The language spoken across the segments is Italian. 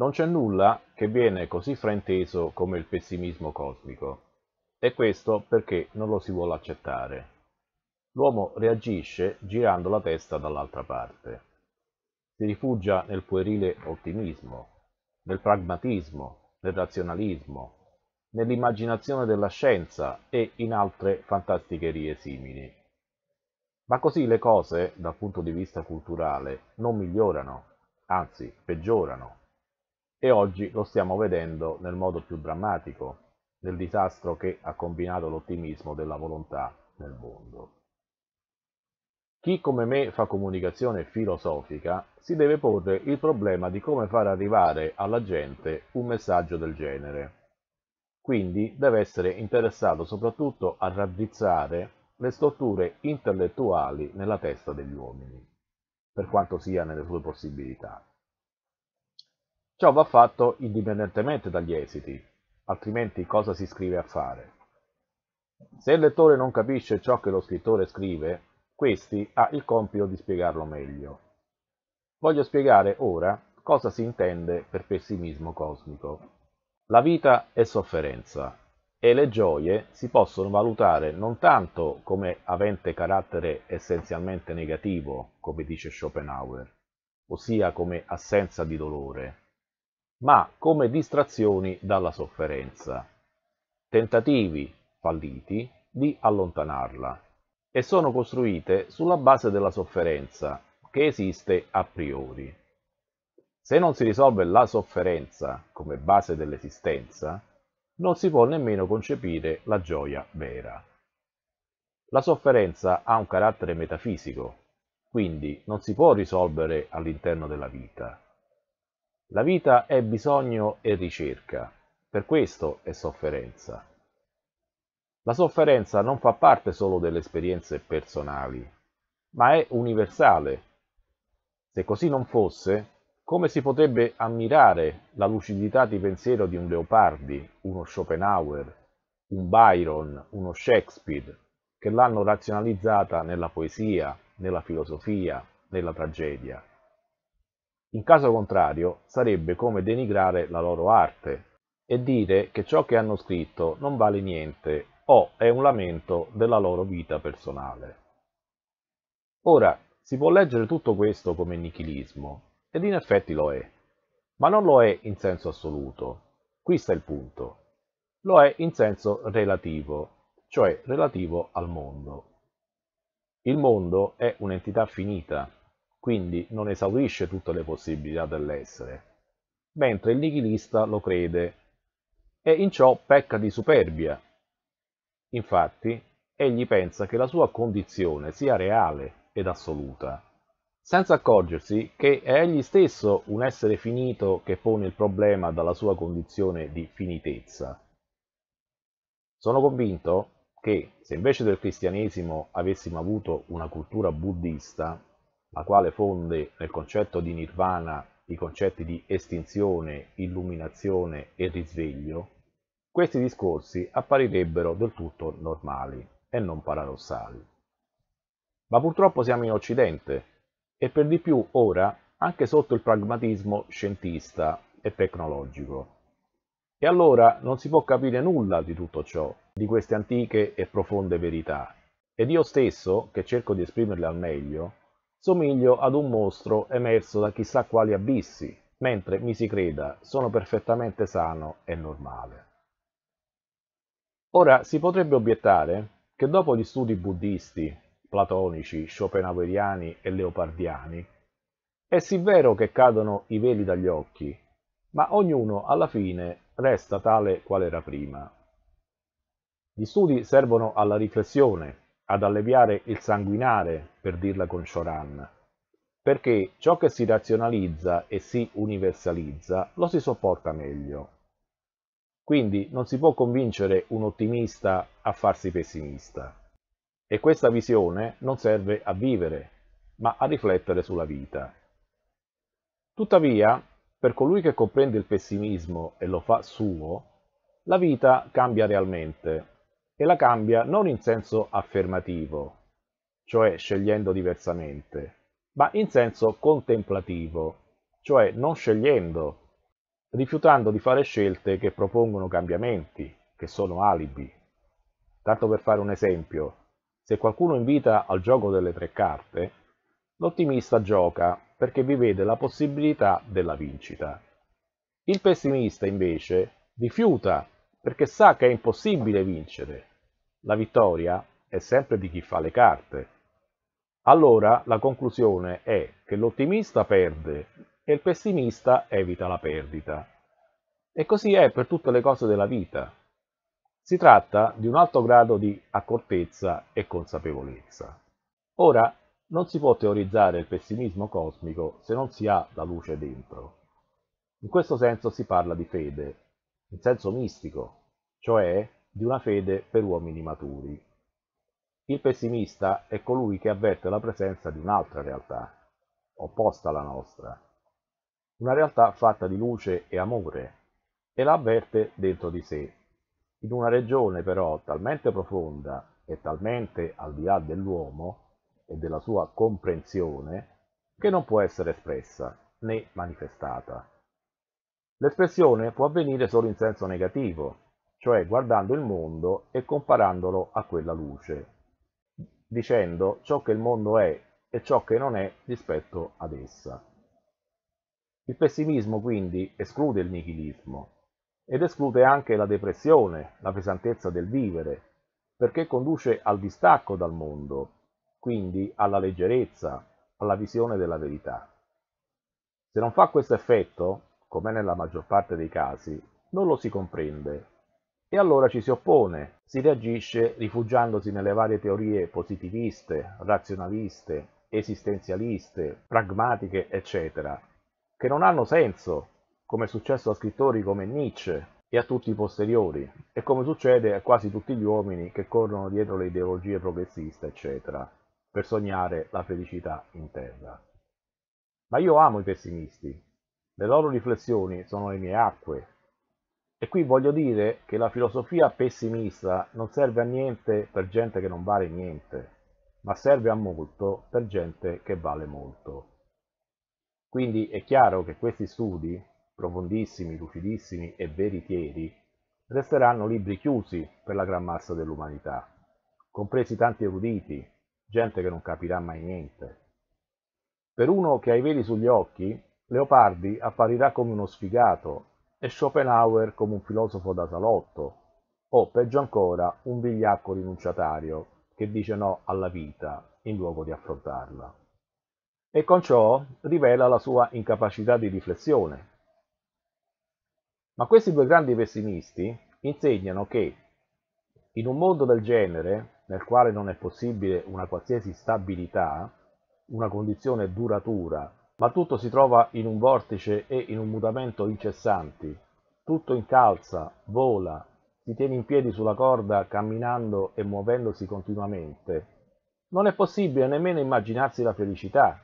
Non c'è nulla che viene così frainteso come il pessimismo cosmico, e questo perché non lo si vuole accettare. L'uomo reagisce girando la testa dall'altra parte. Si rifugia nel puerile ottimismo, nel pragmatismo, nel razionalismo, nell'immaginazione della scienza e in altre fantasticherie simili. Ma così le cose, dal punto di vista culturale, non migliorano, anzi peggiorano. E oggi lo stiamo vedendo nel modo più drammatico, nel disastro che ha combinato l'ottimismo della volontà nel mondo. Chi come me fa comunicazione filosofica si deve porre il problema di come far arrivare alla gente un messaggio del genere. Quindi deve essere interessato soprattutto a raddrizzare le strutture intellettuali nella testa degli uomini, per quanto sia nelle sue possibilità. Ciò va fatto indipendentemente dagli esiti, altrimenti cosa si scrive a fare? Se il lettore non capisce ciò che lo scrittore scrive, questi ha il compito di spiegarlo meglio. Voglio spiegare ora cosa si intende per pessimismo cosmico. La vita è sofferenza e le gioie si possono valutare non tanto come avente carattere essenzialmente negativo, come dice Schopenhauer, ossia come assenza di dolore, ma come distrazioni dalla sofferenza, tentativi falliti di allontanarla e sono costruite sulla base della sofferenza che esiste a priori. Se non si risolve la sofferenza come base dell'esistenza, non si può nemmeno concepire la gioia vera. La sofferenza ha un carattere metafisico, quindi non si può risolvere all'interno della vita la vita è bisogno e ricerca, per questo è sofferenza. La sofferenza non fa parte solo delle esperienze personali, ma è universale. Se così non fosse, come si potrebbe ammirare la lucidità di pensiero di un Leopardi, uno Schopenhauer, un Byron, uno Shakespeare, che l'hanno razionalizzata nella poesia, nella filosofia, nella tragedia? In caso contrario sarebbe come denigrare la loro arte e dire che ciò che hanno scritto non vale niente o è un lamento della loro vita personale. Ora, si può leggere tutto questo come nichilismo, ed in effetti lo è, ma non lo è in senso assoluto. Qui sta il punto. Lo è in senso relativo, cioè relativo al mondo. Il mondo è un'entità finita, quindi non esaurisce tutte le possibilità dell'essere, mentre il nichilista lo crede e in ciò pecca di superbia. Infatti, egli pensa che la sua condizione sia reale ed assoluta, senza accorgersi che è egli stesso un essere finito che pone il problema dalla sua condizione di finitezza. Sono convinto che, se invece del cristianesimo avessimo avuto una cultura buddista, la quale fonde nel concetto di nirvana i concetti di estinzione, illuminazione e risveglio, questi discorsi apparirebbero del tutto normali e non paradossali. Ma purtroppo siamo in Occidente e per di più ora anche sotto il pragmatismo scientista e tecnologico. E allora non si può capire nulla di tutto ciò, di queste antiche e profonde verità. Ed io stesso, che cerco di esprimerle al meglio, somiglio ad un mostro emerso da chissà quali abissi, mentre, mi si creda, sono perfettamente sano e normale. Ora si potrebbe obiettare che dopo gli studi buddisti, platonici, schopenhaueriani e leopardiani, è sì vero che cadono i veli dagli occhi, ma ognuno alla fine resta tale qual era prima. Gli studi servono alla riflessione, ad alleviare il sanguinare, per dirla con Choran, perché ciò che si razionalizza e si universalizza lo si sopporta meglio. Quindi non si può convincere un ottimista a farsi pessimista. E questa visione non serve a vivere, ma a riflettere sulla vita. Tuttavia, per colui che comprende il pessimismo e lo fa suo, la vita cambia realmente e la cambia non in senso affermativo, cioè scegliendo diversamente, ma in senso contemplativo, cioè non scegliendo, rifiutando di fare scelte che propongono cambiamenti, che sono alibi. Tanto per fare un esempio, se qualcuno invita al gioco delle tre carte, l'ottimista gioca perché vi vede la possibilità della vincita. Il pessimista invece rifiuta perché sa che è impossibile vincere la vittoria è sempre di chi fa le carte. Allora la conclusione è che l'ottimista perde e il pessimista evita la perdita. E così è per tutte le cose della vita. Si tratta di un alto grado di accortezza e consapevolezza. Ora, non si può teorizzare il pessimismo cosmico se non si ha la luce dentro. In questo senso si parla di fede, in senso mistico, cioè di una fede per uomini maturi. Il pessimista è colui che avverte la presenza di un'altra realtà, opposta alla nostra, una realtà fatta di luce e amore, e la avverte dentro di sé, in una regione però talmente profonda e talmente al di là dell'uomo e della sua comprensione che non può essere espressa né manifestata. L'espressione può avvenire solo in senso negativo, cioè guardando il mondo e comparandolo a quella luce, dicendo ciò che il mondo è e ciò che non è rispetto ad essa. Il pessimismo quindi esclude il nichilismo ed esclude anche la depressione, la pesantezza del vivere, perché conduce al distacco dal mondo, quindi alla leggerezza, alla visione della verità. Se non fa questo effetto, come nella maggior parte dei casi, non lo si comprende e allora ci si oppone, si reagisce rifugiandosi nelle varie teorie positiviste, razionaliste, esistenzialiste, pragmatiche, eccetera, che non hanno senso, come è successo a scrittori come Nietzsche e a tutti i posteriori, e come succede a quasi tutti gli uomini che corrono dietro le ideologie progressiste, eccetera, per sognare la felicità in terra. Ma io amo i pessimisti, le loro riflessioni sono le mie acque, e qui voglio dire che la filosofia pessimista non serve a niente per gente che non vale niente, ma serve a molto per gente che vale molto. Quindi è chiaro che questi studi, profondissimi, lucidissimi e veritieri, resteranno libri chiusi per la gran massa dell'umanità, compresi tanti eruditi, gente che non capirà mai niente. Per uno che ha i veli sugli occhi, Leopardi apparirà come uno sfigato e Schopenhauer come un filosofo da salotto, o peggio ancora un vigliacco rinunciatario che dice no alla vita in luogo di affrontarla. E con ciò rivela la sua incapacità di riflessione. Ma questi due grandi pessimisti insegnano che in un mondo del genere, nel quale non è possibile una qualsiasi stabilità, una condizione duratura ma tutto si trova in un vortice e in un mutamento incessanti. Tutto incalza, vola, si tiene in piedi sulla corda camminando e muovendosi continuamente. Non è possibile nemmeno immaginarsi la felicità.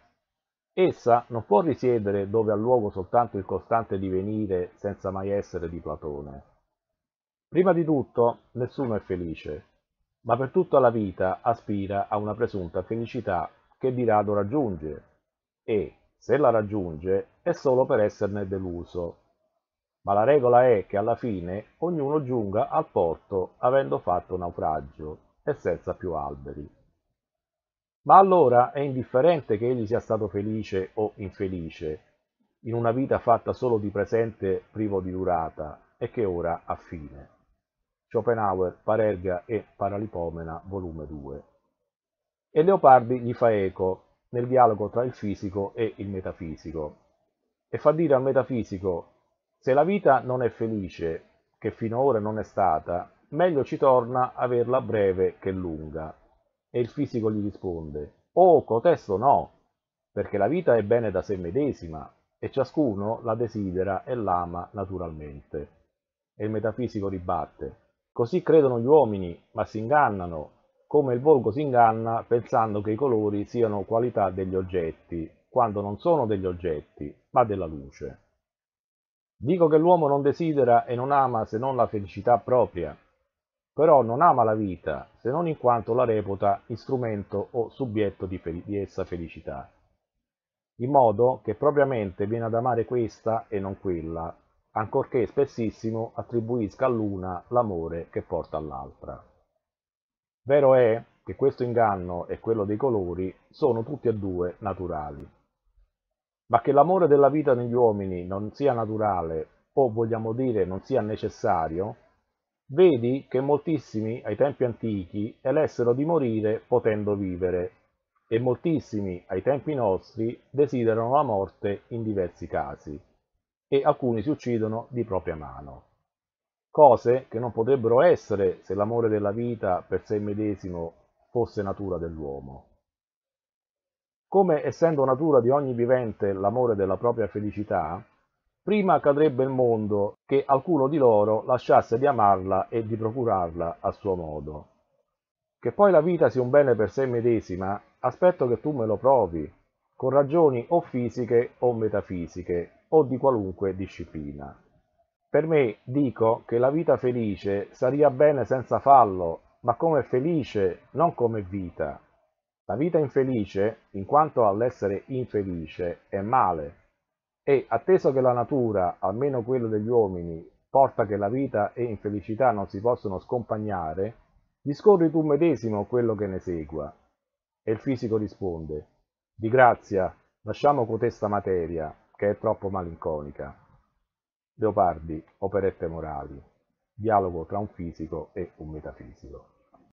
Essa non può risiedere dove ha luogo soltanto il costante divenire senza mai essere di Platone. Prima di tutto, nessuno è felice, ma per tutta la vita aspira a una presunta felicità che di rado raggiunge e, se la raggiunge è solo per esserne deluso. Ma la regola è che alla fine ognuno giunga al porto avendo fatto naufragio e senza più alberi. Ma allora è indifferente che egli sia stato felice o infelice, in una vita fatta solo di presente privo di durata e che ora ha fine. Schopenhauer, Parerga e Paralipomena, volume 2. E Leopardi gli fa eco, nel dialogo tra il fisico e il metafisico e fa dire al metafisico se la vita non è felice, che finora non è stata, meglio ci torna averla breve che lunga. E il fisico gli risponde, oh cotesto no, perché la vita è bene da sé medesima, e ciascuno la desidera e l'ama naturalmente. E il metafisico ribatte, così credono gli uomini, ma si ingannano, come il volgo si inganna pensando che i colori siano qualità degli oggetti, quando non sono degli oggetti, ma della luce. Dico che l'uomo non desidera e non ama se non la felicità propria, però non ama la vita se non in quanto la reputa strumento o subietto di, di essa felicità, in modo che propriamente viene ad amare questa e non quella, ancorché spessissimo attribuisca all'una l'amore che porta all'altra. Vero è che questo inganno e quello dei colori sono tutti e due naturali. Ma che l'amore della vita negli uomini non sia naturale, o vogliamo dire non sia necessario, vedi che moltissimi ai tempi antichi elessero di morire potendo vivere, e moltissimi ai tempi nostri desiderano la morte in diversi casi, e alcuni si uccidono di propria mano cose che non potrebbero essere se l'amore della vita per sé medesimo fosse natura dell'uomo. Come essendo natura di ogni vivente l'amore della propria felicità, prima cadrebbe il mondo che alcuno di loro lasciasse di amarla e di procurarla a suo modo. Che poi la vita sia un bene per sé medesima, aspetto che tu me lo provi, con ragioni o fisiche o metafisiche, o di qualunque disciplina. Per me dico che la vita felice sarebbe bene senza fallo, ma come felice, non come vita. La vita infelice, in quanto all'essere infelice, è male. E atteso che la natura, almeno quella degli uomini, porta che la vita e infelicità non si possono scompagnare, discorri tu medesimo quello che ne segua. E il fisico risponde, di grazia, lasciamo cotesta materia, che è troppo malinconica. Leopardi, operette morali, dialogo tra un fisico e un metafisico.